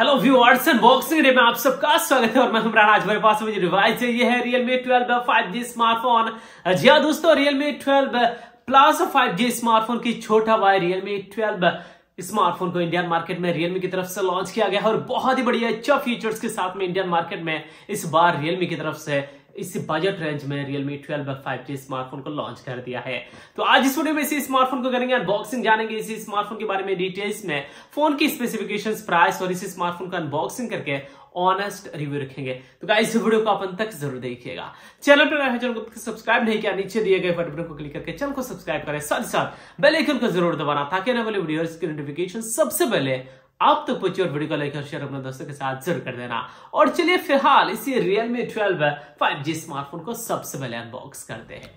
hello viewers boxing day में आप सबका स्वागत है और मैं हमारा आज मेरे पास मुझे रिवाइज चाहिए है रियलमी फाइव जी स्मार्टफोन जी हाँ दोस्तों Realme twelve plus five G smartphone की छोटा भाई रियलमी ट्वेल्व स्मार्टफोन को इंडियन मार्केट में रियलमी की तरफ से लॉन्च किया गया है और बहुत ही बढ़िया अच्छा फीचर्स के साथ में इंडियन मार्केट में इस बार रियलमी की तरफ से इस बजट रेंज में Realme 12 फाइव जी स्मार्टफोन को लॉन्च कर दिया है तो आज इस वीडियो में इसी स्मार्टफोन को करेंगे अनबॉक्सिंग जानेंगे इसी स्मार्टफोन के बारे में डिटेल्स में फोन की स्पेसिफिकेशन प्राइस और इसी स्मार्टफोन का अनबॉक्सिंग करके ऑनेस्ट रिव्यू रखेंगे तो इस वीडियो को अपन तक जरूर देखिएगा चैनल पर रहे चैनल को सब्सक्राइब नहीं किया नीचे दिए गए बटन को क्लिक करके चैनल को सब्सक्राइब करें साथ ही साथ बेल आइकन को जरूर दबाना ताकि आने वाले वीडियोस की नोटिफिकेशन सबसे पहले आप तक तो पहुंचे और वीडियो को लाइक और शेयर अपने दोस्तों के साथ जरूर कर देना और चलिए फिलहाल इसी Realme twelve five G smartphone को सबसे पहले अनबॉक्स करते हैं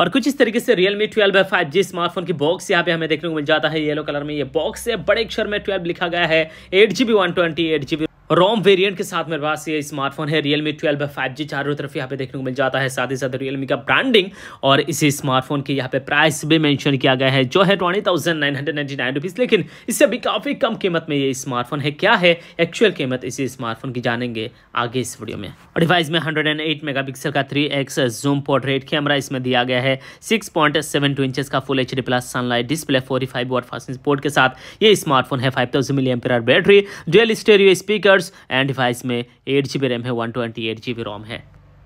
और कुछ इस तरीके से Realme 12 है 5G स्मार्टफोन की बॉक्स यहाँ पे हमें देखने को मिल जाता है येलो कलर में ये बॉक्स है बड़े अक्षर में 12 लिखा गया है eight G B one twenty eight G B ROM variant के साथ मेरे पास ये स्मार्टफोन है Realme twelve five G चारों तरफ यहाँ पे देखने को मिल जाता है साथ ही साथ रियल का ब्रांडिंग और इसी स्मार्टफोन की यहाँ पे प्राइस भी मैंशन किया गया है जो है twenty thousand nine hundred ninety nine rupees लेकिन इससे भी काफ़ी कम कीमत में ये स्मार्टफोन है क्या है एक्चुअल कीमत इसी स्मार्टफोन की जानेंगे आगे इस वीडियो में डिवाइस में hundred and eight mega pixel का three X zoom portrait camera इसमें दिया गया है six point seven two inch का full H D plus sunlight display forty five watt fast support के साथ ये स्मार्टफोन है five thousand milliampere battery dual stereo speaker colours and device में एट जी रैम है one twenty eight G ROM है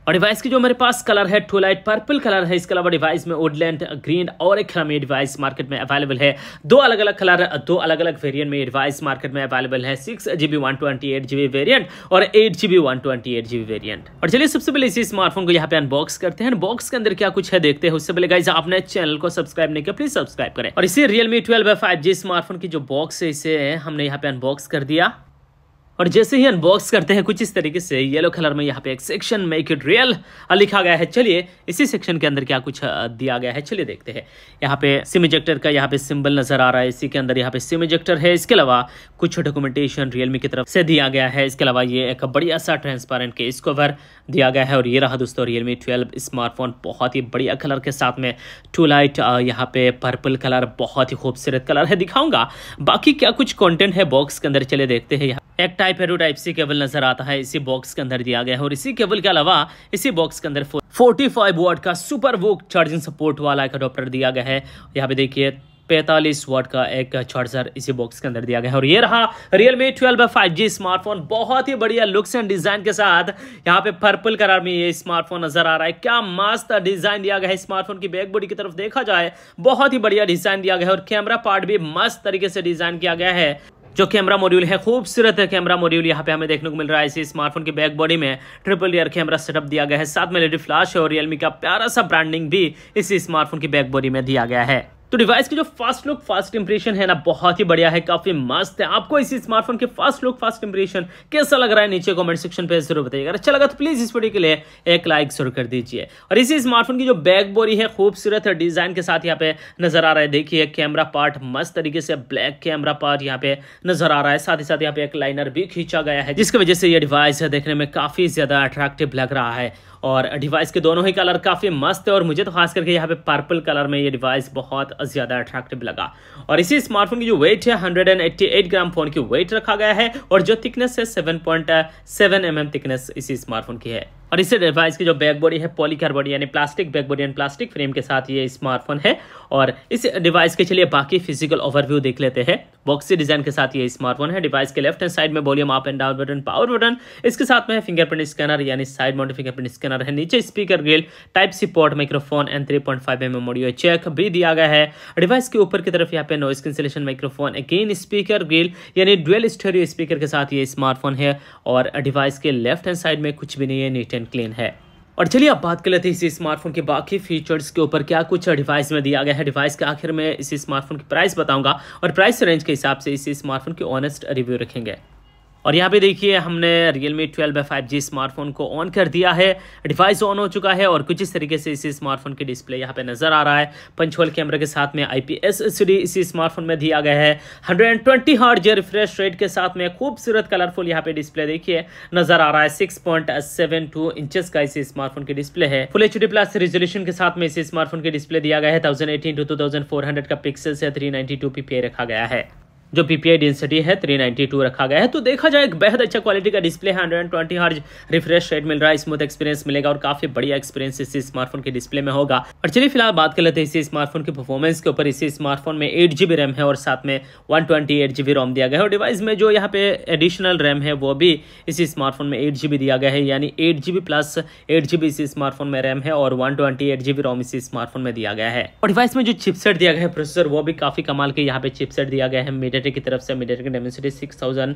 और device की जो मेरे पास कलर है टू लाइट पर्पल कलर है इसके अलावा डिवाइस में वुडलैंड ग्रीन और एक में डिवाइस मार्केट में अवेलेबल है दो अलग अलग कलर दो अलग अलग वेरिएंट में डिवाइस मार्केट में अवेलेबल है six GB one twenty eight GB variant और eight GB one twenty eight GB variant और चलिए सबसे पहले इसी स्मार्टफोन को यहाँ पे अनबॉक्स करते हैं बॉक्स के अंदर क्या कुछ है देखते हैं उससे पहले गाइज आपने चैनल को सब्सक्राइब नहीं किया प्लीज सब्सक्राइब करें और इसी Realme twelve five G smartphone की जो बॉक्स है इसे हमने यहाँ पे अनबॉक्स कर दिया और जैसे ही अनबॉक्स करते हैं कुछ इस तरीके से येलो कलर में यहाँ पे एक सेक्शन मेक इट रियल लिखा गया है चलिए इसी सेक्शन के अंदर क्या कुछ दिया गया है चलिए देखते हैं यहाँ पे सिम इजेक्टर का यहाँ पे सिंबल नजर आ रहा है इसी के अंदर यहाँ पे सिम इजेक्टर है इसके अलावा कुछ डॉक्यूमेंटेशन रियलमी की तरफ से दिया गया है इसके अलावा ये एक बढ़िया सा ट्रांसपेरेंट केस कवर दिया गया है और ये रहा दोस्तों रियलमी ट्वेल्व स्मार्टफोन बहुत ही बढ़िया कलर के साथ में टू लाइट यहाँ पे पर्पल कलर बहुत ही खूबसूरत कलर है दिखाऊंगा बाकी क्या कुछ कॉन्टेंट है बॉक्स के अंदर चले देखते हैं यहाँ एक टाइप है टाइप सी केबल नजर आता है इसी बॉक्स के अंदर दिया गया है और इसी केबल के अलावा इसी बॉक्स के अंदर 45 वॉट का सुपर वोक चार्जिंग सपोर्ट वाला एक अडोप्टर दिया गया है यहाँ पे देखिए पैंतालीस वॉट का एक चार्जर इसी बॉक्स के अंदर दिया गया है और ये रहा Realme twelve five G smartphone बहुत ही बढ़िया लुक्स एंड डिजाइन के साथ यहाँ पे पर्पल कलर में ये स्मार्टफोन नजर आ रहा है क्या मस्त डिजाइन दिया गया है स्मार्टफोन की बैक बॉडी की तरफ देखा जाए बहुत ही बढ़िया डिजाइन दिया गया है और कैमरा पार्ट भी मस्त तरीके से डिजाइन किया गया है जो कैमरा मॉड्यूल है खूबसूरत कैमरा मॉड्यूल यहाँ पे हमें देखने को मिल रहा है इसी स्मार्टफोन की बैक बॉडी में ट्रिपल ईयर कैमरा सेटअप दिया गया है साथ में लेडी फ्लैश और रियलमी का प्यारा सा ब्रांडिंग भी इसी स्मार्टफोन की बैक बॉडी में दिया गया है तो डिवाइस की जो फास्ट लुक फास्ट इंप्रेशन है ना बहुत ही बढ़िया है काफी मस्त है आपको इसी स्मार्टफोन के फास्ट लुक फास्ट इंप्रेशन कैसा लग रहा है नीचे कमेंट सेक्शन पे जरूर बताइएगा अच्छा लगा तो प्लीज इस वीडियो के लिए एक लाइक जरूर कर दीजिए और इसी स्मार्टफोन की जो बैक बोरी है खूबसूरत डिजाइन के साथ यहाँ पे नजर आ रहा है देखिए कैमरा पार्ट मस्त तरीके से ब्लैक कैमरा पार्ट यहाँ पे नजर आ रहा है साथ ही साथ यहाँ पे एक लाइनर भी खींचा गया है जिसकी वजह से यह डिवाइस देखने में काफी ज्यादा अट्रैक्टिव लग रहा है और डिवाइस के दोनों ही कलर काफ़ी मस्त है और मुझे तो खास करके यहाँ पे पर्पल कलर में ये डिवाइस बहुत ज़्यादा अट्रैक्टिव लगा और इसी स्मार्टफोन की जो वेट है 188 ग्राम फ़ोन की वेट रखा गया है और जो थिकनेस है 7.7 पॉइंट mm थिकनेस इसी स्मार्टफोन की है और इसी डिवाइस की जो बैक बॉडी है पॉलीकार बॉडी यानी plastic back body and plastic frame के साथ ये स्मार्टफोन है और इस डिवाइस के चलिए बाकी फिजिकल ओवरव्यू देख लेते हैं बॉक्सी डिजाइन के साथ ये स्मार्टफोन है डिवाइस के लेफ्ट हैंड साइड में volume up and down button power button इसके साथ में फिंगरप्रिंट स्कैनर यानी साइड मोटर फिंगरप्रिंट स्कैनर है नीचे speaker grill type C port microphone and three point five M jack भी दिया गया है डिवाइस के ऊपर की तरफ यहाँ पे noise cancellation microphone again speaker grill यानी डुअल स्टेरियो स्पीकर के साथ ये स्मार्टफोन है और डिवाइस के लेफ्ट हैंड साइड में कुछ भी नहीं है नीट एंड क्लीन है और चलिए अब बात कर लेते हैं इस स्मार्टफोन के बाकी फीचर्स के ऊपर क्या कुछ डिवाइस में दिया गया है डिवाइस के आखिर में इस स्मार्टफोन की प्राइस बताऊंगा और प्राइस रेंज के हिसाब से इस स्मार्टफोन की ऑनेस्ट रिव्यू रखेंगे और यहाँ पे देखिए हमने रियलमी 12 फाइव जी स्मार्टफोन को ऑन कर दिया है डिवाइस ऑन हो चुका है और कुछ इस तरीके से इसी स्मार्टफोन की डिस्प्ले यहाँ पे नजर आ रहा है पंचोल कैमरे के साथ में आई पी इसी स्मार्टफोन में दिया गया है hundred and twenty hard hertz refresh rate के साथ में खूबसूरत कलरफुल यहाँ पे डिस्प्ले देखिए नजर आ रहा है six point seven two inches का इसी स्मार्टफोन की डिस्प्ले है full H D plus resolution के साथ में इसी स्मार्टफोन की डिस्प्ले दिया गया है thousand eighteen two two thousand four hundred का पिक्सल से थ्री नाइनटी टू पी रखा गया है जो पीपीआई डेंसिटी है 392 रखा गया है तो देखा जाए एक बेहद अच्छा क्वालिटी का डिस्प्ले है ट्वेंटी हर्ज रिफ्रेश रेट मिल रहा है स्मूथ एक्सपीरियंस मिलेगा और काफी बढ़िया एक्सपीरियंस इसी स्मार्टफोन के डिस्प्ले में होगा और चलिए फिलहाल बात कर लेते हैं इसी स्मार्टफोन के परफॉर्मेंस के ऊपर इसी स्मार्टफोन में एट जीबी रैम है और साथ में one twenty eight GB ROM दिया गया है और डिवाइस में जो यहाँ पे एडिशनल रैम है वो भी इसी स्मार्टफोन में एट जीबी दिया गया है यानी eight GB plus eight GB इसी स्मार्टफोन में रैम है और one twenty eight GB ROM इसी स्मार्टफोन में दिया गया है और डिवाइस में जो चिपसेट दिया गया है प्रोसेसर वो भी काफी कमाल के यहाँ पे चिपसेट दिया गया है मीडिया मीडियाटेक की तरफ से MediaTek Dimensity six thousand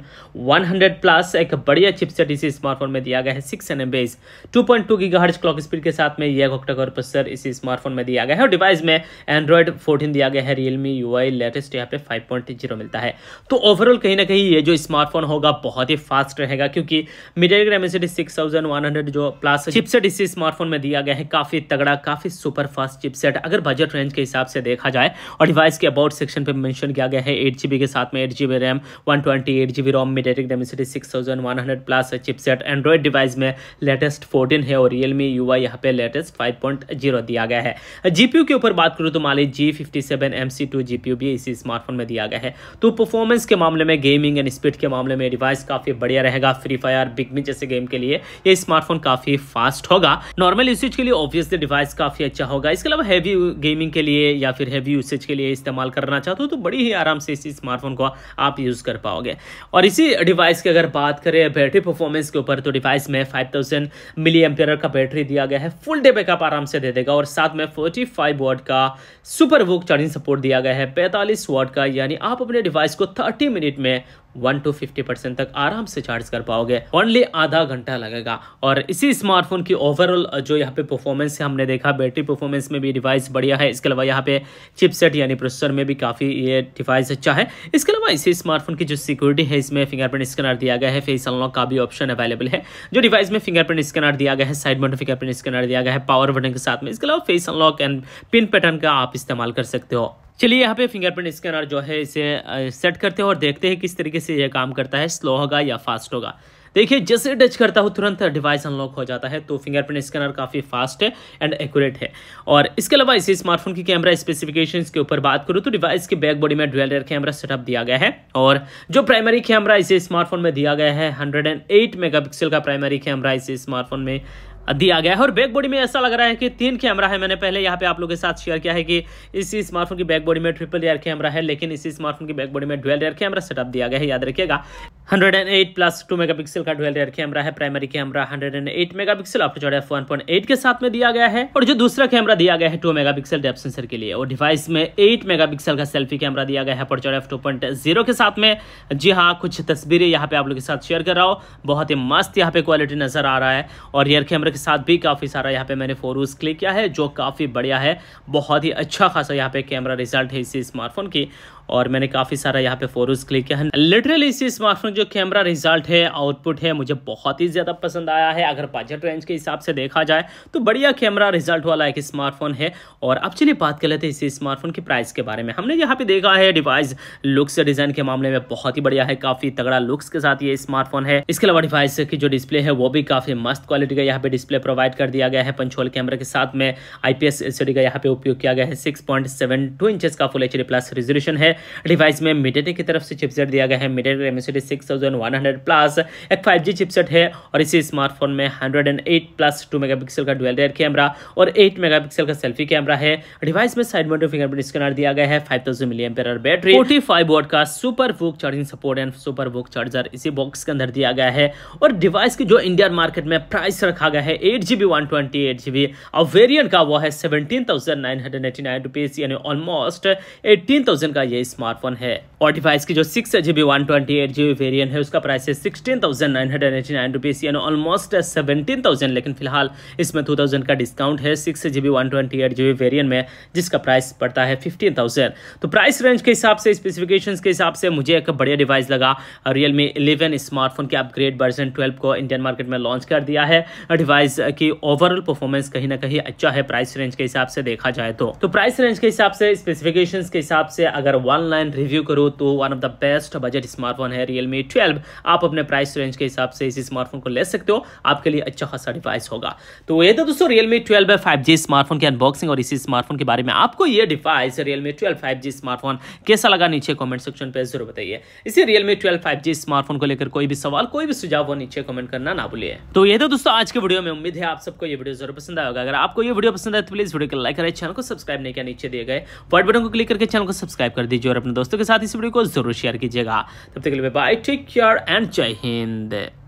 one hundred plus एक बढ़िया चिपसेट इसी स्मार्टफोन में दिया गया है six N M base two point two gigahertz clock speed के साथ में यह घोक्टा प्रोसेसर इसी स्मार्टफोन में दिया गया है और डिवाइस में एंड्रॉइड फोर्टीन दिया गया है रियलमी यू आई लेटेस्ट यहाँ पे फाइव पॉइंट जीरो मिलता है तो ओवरऑल कहीं ना कहीं ये जो स्मार्टफोन होगा बहुत ही फास्ट रहेगा क्योंकि MediaTek Dimensity six thousand one hundred जो प्लस चिपसेट इसी स्मार्टफोन में दिया गया है काफी तगड़ा काफी सुपर फास्ट चिपसेट अगर बजट रेंज के हिसाब से देखा जाए और डिवाइस के अबाउट सेक्शन पे मेंशन किया गया है एट जीबी के साथ में eight G B RAM one twenty eight G B ROM MediaTek Dimensity six thousand one hundred plus chipset Android device में लेटेस्ट फोर्टीन है और रियल मी यू आई यहाँ पे लेटेस्ट फाइव पॉइंट जीरो दिया गया है जीपीयू के ऊपर बात करूँ तो मान लीजिए G fifty seven M C two G P U भी इसी स्मार्टफोन में दिया गया है तो परफॉर्मेंस के मामले में गेमिंग एंड स्पीड के मामले में डिवाइस काफ़ी बढ़िया रहेगा फ्री फायर बिगमी जैसे गेम के लिए ये स्मार्टफोन काफ़ी फास्ट होगा नॉर्मल यूसेज के लिए ऑब्वियसली डिवाइस काफ़ी अच्छा होगा इसके अलावा हैवी गेमिंग के लिए या फिर हैवी यूसेज के लिए इस्तेमाल करना चाहते हो तो बड़ी ही आराम से इसी स्मार्ट स्मार्टफोन को आप यूज़ कर पाओगे और इसी डिवाइस की अगर बात करें बैटरी परफॉर्मेंस के ऊपर तो डिवाइस में फाइव थाउजेंड मिली एम्पियर का बैटरी दिया गया है फुल डे बैकअप आराम से दे देगा और साथ में फोर्टी फाइव वाट का सुपर वोक चार्जिंग सपोर्ट दिया गया है पैंतालीस वाट का यानी आप अपने डिवाइस को थर्टी मिनट में वन टू फिफ्टी परसेंट तक आराम से चार्ज कर पाओगे ओनली आधा घंटा लगेगा और इसी स्मार्टफोन की ओवरऑल जो यहाँ पे परफॉर्मेंस है हमने देखा बैटरी परफॉर्मेंस में भी डिवाइस बढ़िया है इसके अलावा यहाँ पे चिपसेट यानी प्रोसेसर में भी काफ़ी ये डिवाइस अच्छा है इसके अलावा इसी स्मार्टफोन की जो सिक्योरिटी है इसमें फिंगरप्रिंट स्कैनर दिया गया है फेस अनलॉक का भी ऑप्शन अवेलेबल है जो डिवाइस में फिंगरप्रिंट स्कैनर दिया गया है साइड बटन फिंगरप्रिंट स्कैनर दिया गया है पावर बटन के साथ में इसके अलावा face unlock and pin pattern का आप इस्तेमाल कर सकते हो चलिए यहाँ पे फिंगरप्रिंट स्कैनर जो है इसे सेट करते हैं और देखते हैं किस तरीके से यह काम करता है स्लो होगा या फास्ट होगा देखिए जैसे टच करता हूँ तुरंत डिवाइस अनलॉक हो जाता है तो फिंगरप्रिंट स्कैनर काफ़ी फास्ट है एंड एक्यूरेट है और इसके अलावा इसी स्मार्टफोन की कैमरा स्पेसिफिकेशंस के ऊपर बात करूँ तो डिवाइस के बैक बॉडी में डुअल रेयर कैमरा सेटअप दिया गया है और जो प्राइमरी कैमरा इसे स्मार्टफोन में दिया गया है हंड्रेड का प्राइमरी कैमरा इसे स्मार्टफोन में दिया गया है और बैक बॉडी में ऐसा लग रहा है कि तीन कैमरा है मैंने पहले यहाँ पे आप लोगों के साथ शेयर किया है कि इस स्मार्टफोन की बैक बॉडी में ट्रिपल एयर कैमरा है लेकिन इसी स्मार्टफोन की बैक बॉडी में डुअल एयर कैमरा सेटअप दिया गया है याद रखिएगा hundred and eight plus two mega pixel का डुअल रेयर कैमरा है प्राइमरी कैमरा पिक्सल मेगापिक्सल ऑप्टो चौड़ा पॉइंट एट के साथ में दिया गया है और जो दूसरा कैमरा दिया गया है two mega megapixel depth sensor के लिए और डिवाइस में एट मेगा पिक्सल का सेल्फी कैमरा दिया गया है ऑप्टो चौड़ा पॉइंट जीरो के साथ में जी हाँ कुछ तस्वीरें यहाँ पे आप लोग के साथ शेयर कर रहा हूँ बहुत ही मस्त यहाँ पे क्वालिटी नजर आ रहा है और रेयर कैमरा के साथ भी काफ़ी सारा यहाँ पे मैंने फोरूज क्लिक किया है जो काफ़ी बढ़िया है बहुत ही अच्छा खासा यहाँ पे कैमरा रिजल्ट है इसी स्मार्टफोन की और मैंने काफ़ी सारा यहाँ पे फोटोज़ क्लिक किया है लिटरली इसी स्मार्टफोन जो कैमरा रिजल्ट है आउटपुट है मुझे बहुत ही ज़्यादा पसंद आया है अगर बजट रेंज के हिसाब से देखा जाए तो बढ़िया कैमरा रिजल्ट वाला एक स्मार्टफोन है और अब चलिए बात कर लेते हैं इसी स्मार्टफोन के प्राइस के बारे में हमने यहाँ पे देखा है डिवाइस लुक्स डिज़ाइन के मामले में बहुत ही बढ़िया है काफ़ी तगड़ा लुक्स के साथ ये स्मार्टफोन है इसके अलावा डिवाइस की जो डिस्प्ले है वो भी काफ़ी मस्त क्वालिटी का यहाँ पे डिस्प्ले प्रोवाइड कर दिया गया है पंचोल कैमरा के साथ में आईपीएस का यहाँ पे उपयोग किया गया है टू इंचेस का फुल एच प्लस रिजोल्यूशन है डिवाइस में मीडियाटेक की तरफ से चिपसेट दिया गया है MediaTek MCD six thousand one hundred plus एक फाइव जी चिपसेट है और इसी स्मार्टफोन में hundred and eight plus two mega pixel का डुअल रेयर कैमरा और एट मेगा पिक्सल का सेल्फी कैमरा है डिवाइस में साइड मोटो फिंगरप्रिंट स्कैनर दिया गया है five thousand milli ampere battery forty five watt का super VOOC charging support and super VOOC charger इसी बॉक्स के अंदर दिया गया है और डिवाइस की जो इंडियन मार्केट में प्राइस रखा गया है eight G B one twenty eight G B और वेरियंट का वो है seventeen thousand nine hundred eighty nine rupees यानी ऑलमोस्ट एटीन थाउजेंड का ये ये स्मार्टफोन है और डिवाइस की जो six GB one twenty eight GB variant है उसका प्राइस है sixteen thousand nine hundred eighty nine rupees यानी ऑलमोस्ट सेवेंटीन थाउजेंड लेकिन फिलहाल इसमें टू थाउजेंड का डिस्काउंट है six GB one twenty eight GB variant में जिसका प्राइस पड़ता है फिफ्टीन थाउजेंड तो प्राइस रेंज के हिसाब से स्पेसिफिकेशन के हिसाब से मुझे एक बढ़िया डिवाइस लगा रियल मी इलेवन स्मार्टफोन के अपग्रेड वर्जन ट्वेल्व को इंडियन मार्केट में लॉन्च कर दिया है डिवाइस की ओवरऑल परफॉर्मेंस कहीं ना कहीं अच्छा है प्राइस रेंज के हिसाब से देखा जाए तो, तो प्राइस रेंज के हिसाब से स्पेसिफिकेशन के हिसाब से अगर वन लाइन रिव्यू करूँ तो one of the best budget smartphone है रियल मी ट्वेल्व आप अपने प्राइस रेंज के हिसाब से इस स्मार्टफोन को ले सकते हो आपके लिए अच्छा खासा डिवाइस होगा तो ये तो दोस्तों Realme twelve five G smartphone की अनबॉक्सिंग और इसी स्मार्टफोन के बारे में आपको यह device Realme twelve five G smartphone कैसा लगा नीचे कॉमेंट सेक्शन पर जरूर बताइए इसी Realme twelve five G smartphone को लेकर कोई भी सवाल कोई भी सुझाव हो नीचे कॉमेंट करना ना भूलिए तो ये तो दोस्तों आज के वीडियो में उम्मीद है आप सबको ये वीडियो जरूर पसंद आएगा अगर आपको ये वीडियो पसंद है तो प्लीज वीडियो को लाइक करें चैनल को सब्सक्राइब नहीं किया नीचे दिए गए वर्ड बटन को क्लिक करके चैनल को सब्सक्राइब कर दीजिए कीजिए और अपने दोस्तों के साथ इस वीडियो को जरूर शेयर कीजिएगा तब तक के लिए बाय टेक केयर एंड जय हिंद